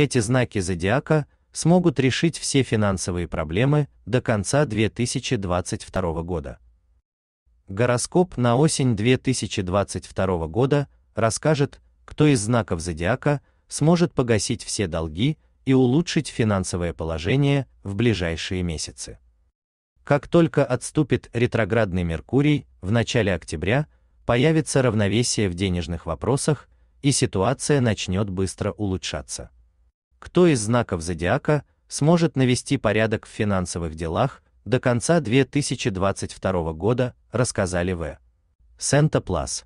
Эти знаки зодиака смогут решить все финансовые проблемы до конца 2022 года. Гороскоп на осень 2022 года расскажет, кто из знаков зодиака сможет погасить все долги и улучшить финансовое положение в ближайшие месяцы. Как только отступит ретроградный Меркурий в начале октября, появится равновесие в денежных вопросах, и ситуация начнет быстро улучшаться кто из знаков зодиака сможет навести порядок в финансовых делах до конца 2022 года, рассказали в Сента Плас.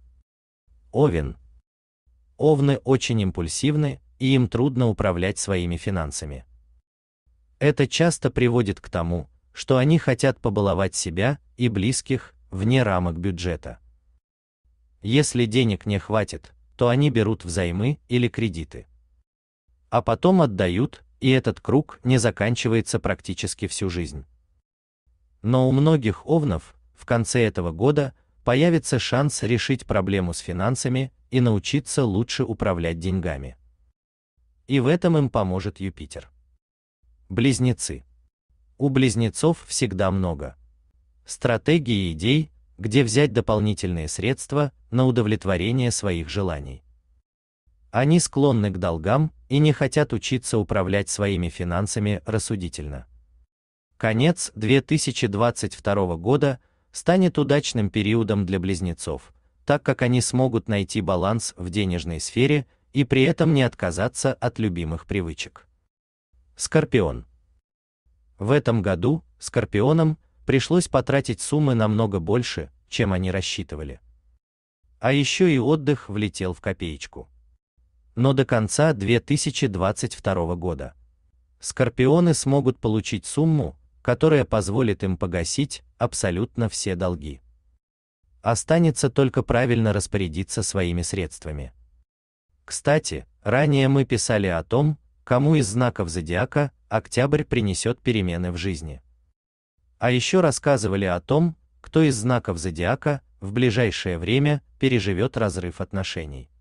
Овен. Овны очень импульсивны, и им трудно управлять своими финансами. Это часто приводит к тому, что они хотят побаловать себя и близких вне рамок бюджета. Если денег не хватит, то они берут взаймы или кредиты а потом отдают, и этот круг не заканчивается практически всю жизнь. Но у многих овнов в конце этого года появится шанс решить проблему с финансами и научиться лучше управлять деньгами. И в этом им поможет Юпитер. Близнецы. У близнецов всегда много стратегий и идей, где взять дополнительные средства на удовлетворение своих желаний. Они склонны к долгам и не хотят учиться управлять своими финансами рассудительно. Конец 2022 года станет удачным периодом для близнецов, так как они смогут найти баланс в денежной сфере и при этом не отказаться от любимых привычек. Скорпион. В этом году скорпионам пришлось потратить суммы намного больше, чем они рассчитывали. А еще и отдых влетел в копеечку но до конца 2022 года. Скорпионы смогут получить сумму, которая позволит им погасить абсолютно все долги. Останется только правильно распорядиться своими средствами. Кстати, ранее мы писали о том, кому из знаков зодиака октябрь принесет перемены в жизни. А еще рассказывали о том, кто из знаков зодиака в ближайшее время переживет разрыв отношений.